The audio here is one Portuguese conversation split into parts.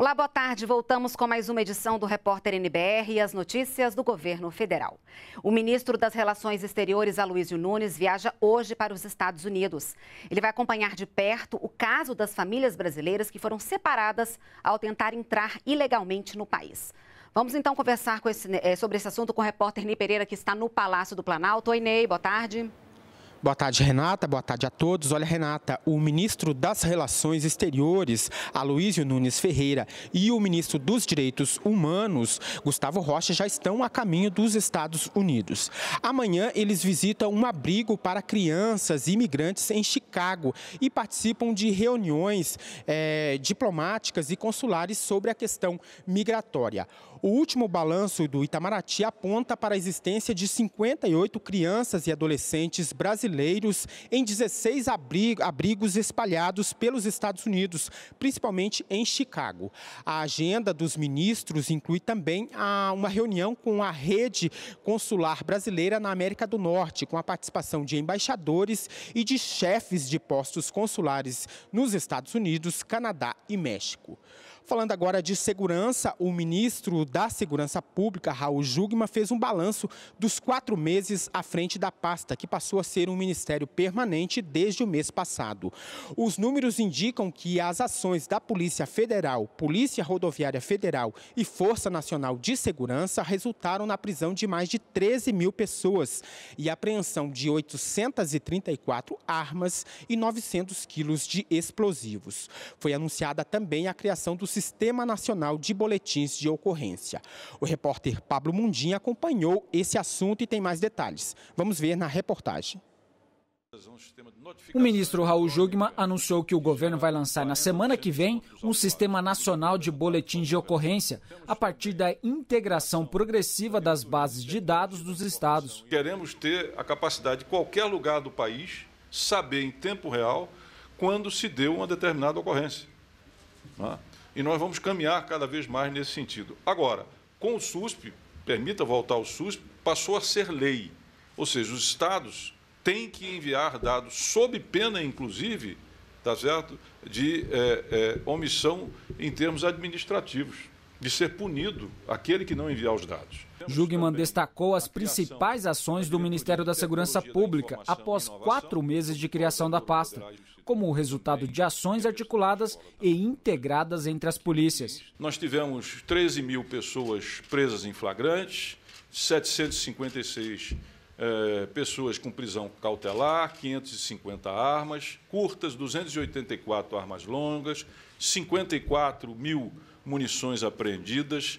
Olá, boa tarde. Voltamos com mais uma edição do Repórter NBR e as notícias do governo federal. O ministro das Relações Exteriores, Aloysio Nunes, viaja hoje para os Estados Unidos. Ele vai acompanhar de perto o caso das famílias brasileiras que foram separadas ao tentar entrar ilegalmente no país. Vamos então conversar esse, eh, sobre esse assunto com o repórter Ney Pereira, que está no Palácio do Planalto. Oi, Ney, boa tarde. Boa tarde. Boa tarde, Renata. Boa tarde a todos. Olha, Renata, o ministro das Relações Exteriores, Aloísio Nunes Ferreira, e o ministro dos Direitos Humanos, Gustavo Rocha, já estão a caminho dos Estados Unidos. Amanhã, eles visitam um abrigo para crianças e imigrantes em Chicago e participam de reuniões é, diplomáticas e consulares sobre a questão migratória. O último balanço do Itamaraty aponta para a existência de 58 crianças e adolescentes brasileiros em 16 abrigos espalhados pelos Estados Unidos, principalmente em Chicago. A agenda dos ministros inclui também uma reunião com a rede consular brasileira na América do Norte, com a participação de embaixadores e de chefes de postos consulares nos Estados Unidos, Canadá e México. Falando agora de segurança, o ministro da Segurança Pública, Raul Jugma, fez um balanço dos quatro meses à frente da pasta, que passou a ser um ministério permanente desde o mês passado. Os números indicam que as ações da Polícia Federal, Polícia Rodoviária Federal e Força Nacional de Segurança resultaram na prisão de mais de 13 mil pessoas e apreensão de 834 armas e 900 quilos de explosivos. Foi anunciada também a criação do Sistema Nacional de Boletins de Ocorrência. O repórter Pablo Mundim acompanhou esse assunto e tem mais detalhes. Vamos ver na reportagem. O ministro Raul Jugma anunciou que o governo vai lançar na semana que vem um sistema nacional de boletins de ocorrência a partir da integração progressiva das bases de dados dos estados. Queremos ter a capacidade de qualquer lugar do país saber em tempo real quando se deu uma determinada ocorrência. Né? e nós vamos caminhar cada vez mais nesse sentido. Agora, com o SUSP, permita voltar ao SUSP, passou a ser lei. Ou seja, os estados têm que enviar dados, sob pena, inclusive, tá certo? de é, é, omissão em termos administrativos de ser punido aquele que não enviar os dados. Jugman destacou as principais ações do Ministério da Segurança Pública após quatro meses de criação da pasta, como o resultado de ações articuladas e integradas entre as polícias. Nós tivemos 13 mil pessoas presas em flagrantes, 756 eh, pessoas com prisão cautelar, 550 armas curtas, 284 armas longas, 54 mil munições apreendidas,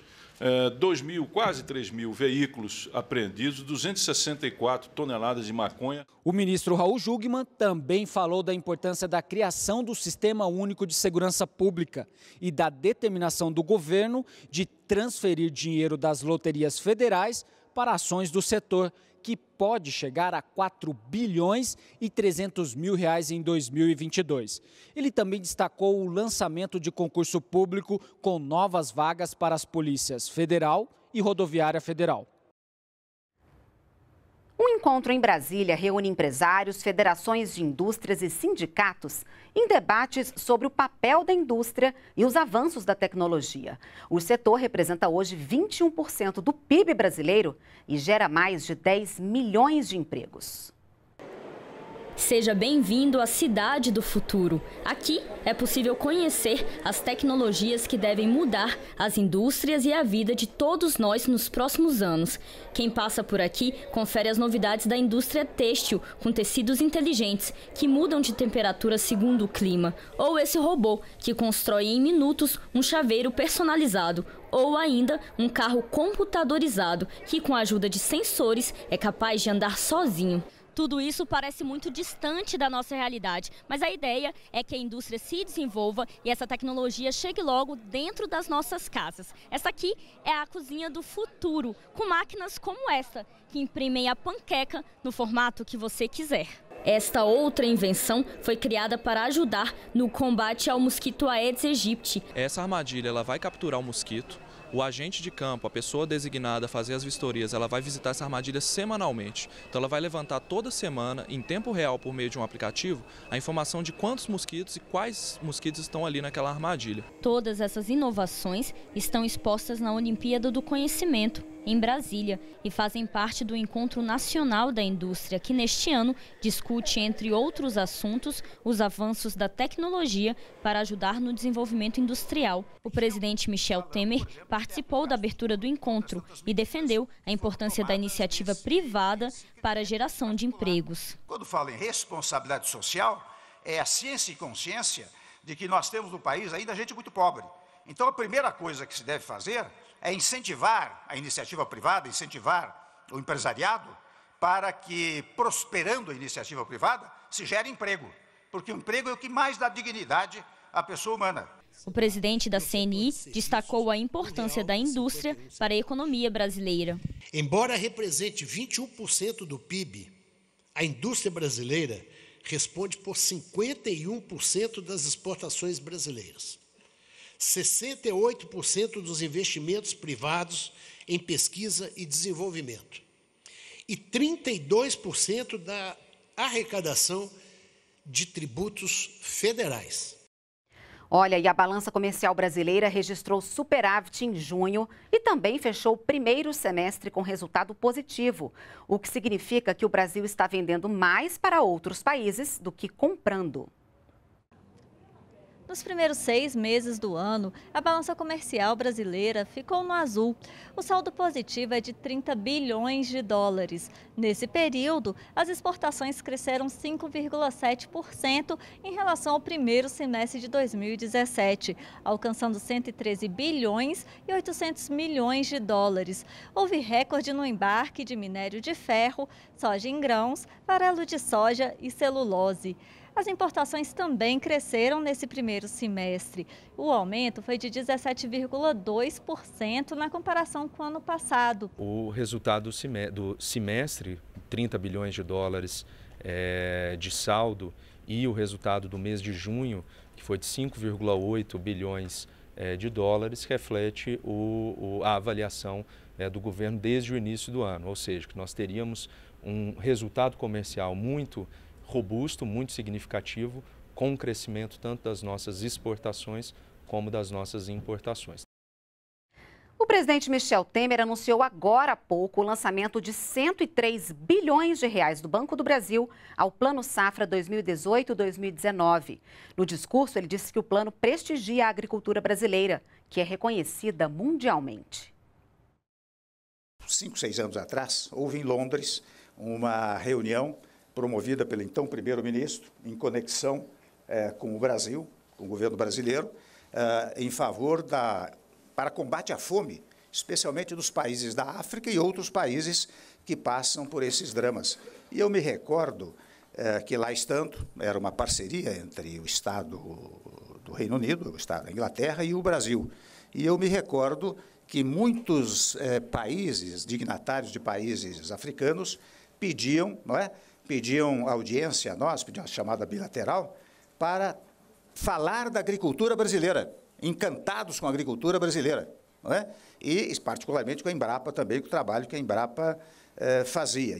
2 eh, mil, quase 3 mil veículos apreendidos, 264 toneladas de maconha. O ministro Raul Jugman também falou da importância da criação do Sistema Único de Segurança Pública e da determinação do governo de transferir dinheiro das loterias federais para ações do setor que pode chegar a 4 bilhões e 300 mil reais em 2022. Ele também destacou o lançamento de concurso público com novas vagas para as polícias federal e rodoviária federal. Um encontro em Brasília reúne empresários, federações de indústrias e sindicatos em debates sobre o papel da indústria e os avanços da tecnologia. O setor representa hoje 21% do PIB brasileiro e gera mais de 10 milhões de empregos. Seja bem-vindo à Cidade do Futuro. Aqui é possível conhecer as tecnologias que devem mudar as indústrias e a vida de todos nós nos próximos anos. Quem passa por aqui confere as novidades da indústria têxtil, com tecidos inteligentes que mudam de temperatura segundo o clima, ou esse robô que constrói em minutos um chaveiro personalizado, ou ainda um carro computadorizado que, com a ajuda de sensores, é capaz de andar sozinho. Tudo isso parece muito distante da nossa realidade, mas a ideia é que a indústria se desenvolva e essa tecnologia chegue logo dentro das nossas casas. Essa aqui é a cozinha do futuro, com máquinas como esta, que imprimem a panqueca no formato que você quiser. Esta outra invenção foi criada para ajudar no combate ao mosquito Aedes aegypti. Essa armadilha ela vai capturar o mosquito, o agente de campo, a pessoa designada a fazer as vistorias, ela vai visitar essa armadilha semanalmente. Então ela vai levantar toda semana, em tempo real, por meio de um aplicativo, a informação de quantos mosquitos e quais mosquitos estão ali naquela armadilha. Todas essas inovações estão expostas na Olimpíada do Conhecimento, em Brasília e fazem parte do Encontro Nacional da Indústria, que neste ano discute, entre outros assuntos, os avanços da tecnologia para ajudar no desenvolvimento industrial. O presidente Michel Temer participou da abertura do encontro e defendeu a importância da iniciativa privada para a geração de empregos. Quando falo em responsabilidade social, é a ciência e consciência de que nós temos no país ainda gente muito pobre. Então, a primeira coisa que se deve fazer é incentivar a iniciativa privada, incentivar o empresariado para que, prosperando a iniciativa privada, se gere emprego, porque o emprego é o que mais dá dignidade à pessoa humana. O presidente da CNI destacou a importância da indústria para a economia brasileira. Embora represente 21% do PIB, a indústria brasileira responde por 51% das exportações brasileiras. 68% dos investimentos privados em pesquisa e desenvolvimento e 32% da arrecadação de tributos federais. Olha, e a balança comercial brasileira registrou superávit em junho e também fechou o primeiro semestre com resultado positivo, o que significa que o Brasil está vendendo mais para outros países do que comprando. Nos primeiros seis meses do ano, a balança comercial brasileira ficou no azul. O saldo positivo é de 30 bilhões de dólares. Nesse período, as exportações cresceram 5,7% em relação ao primeiro semestre de 2017, alcançando 113 bilhões e 800 milhões de dólares. Houve recorde no embarque de minério de ferro, soja em grãos, farelo de soja e celulose. As importações também cresceram nesse primeiro semestre. O aumento foi de 17,2% na comparação com o ano passado. O resultado do semestre, 30 bilhões de dólares é, de saldo, e o resultado do mês de junho, que foi de 5,8 bilhões é, de dólares, reflete o, o, a avaliação é, do governo desde o início do ano. Ou seja, que nós teríamos um resultado comercial muito robusto, muito significativo, com o crescimento tanto das nossas exportações como das nossas importações. O presidente Michel Temer anunciou agora há pouco o lançamento de 103 bilhões de reais do Banco do Brasil ao Plano Safra 2018-2019. No discurso, ele disse que o plano prestigia a agricultura brasileira, que é reconhecida mundialmente. Cinco, seis anos atrás, houve em Londres uma reunião promovida pelo então primeiro-ministro, em conexão é, com o Brasil, com o governo brasileiro, é, em favor da para combate à fome, especialmente dos países da África e outros países que passam por esses dramas. E eu me recordo é, que lá estando era uma parceria entre o Estado do Reino Unido, o Estado da Inglaterra e o Brasil. E eu me recordo que muitos países, dignatários de países africanos, pediam, não é, pediam audiência a nós, pediam uma chamada bilateral, para falar da agricultura brasileira, encantados com a agricultura brasileira. Não é? E, particularmente, com a Embrapa também, com o trabalho que a Embrapa eh, fazia.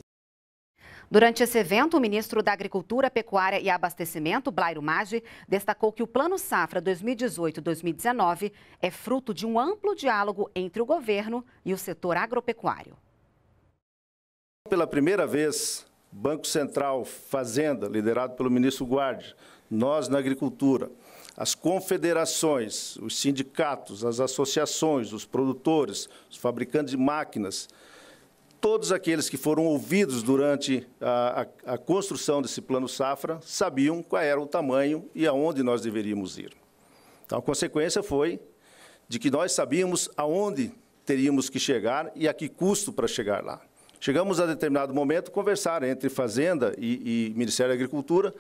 Durante esse evento, o ministro da Agricultura, Pecuária e Abastecimento, Blairo Maggi, destacou que o Plano Safra 2018-2019 é fruto de um amplo diálogo entre o governo e o setor agropecuário. Pela primeira vez, Banco Central, Fazenda, liderado pelo ministro Guardi, nós na agricultura, as confederações, os sindicatos, as associações, os produtores, os fabricantes de máquinas, todos aqueles que foram ouvidos durante a, a, a construção desse plano safra sabiam qual era o tamanho e aonde nós deveríamos ir. Então, a consequência foi de que nós sabíamos aonde teríamos que chegar e a que custo para chegar lá. Chegamos a determinado momento conversar entre Fazenda e, e Ministério da Agricultura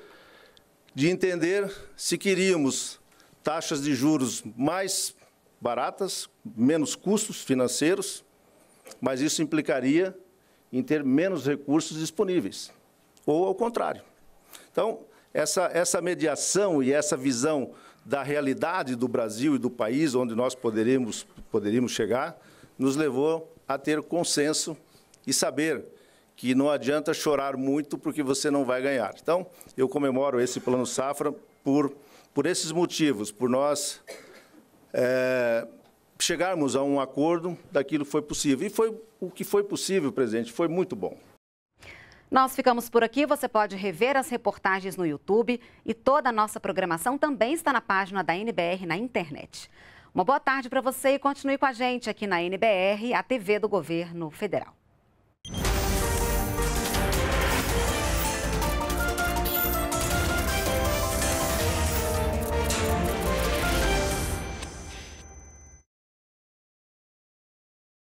de entender se queríamos taxas de juros mais baratas, menos custos financeiros, mas isso implicaria em ter menos recursos disponíveis, ou ao contrário. Então, essa, essa mediação e essa visão da realidade do Brasil e do país, onde nós poderíamos, poderíamos chegar, nos levou a ter consenso e saber que não adianta chorar muito porque você não vai ganhar. Então, eu comemoro esse Plano Safra por, por esses motivos, por nós é, chegarmos a um acordo daquilo que foi possível. E foi o que foi possível, presidente, foi muito bom. Nós ficamos por aqui. Você pode rever as reportagens no YouTube e toda a nossa programação também está na página da NBR na internet. Uma boa tarde para você e continue com a gente aqui na NBR, a TV do Governo Federal.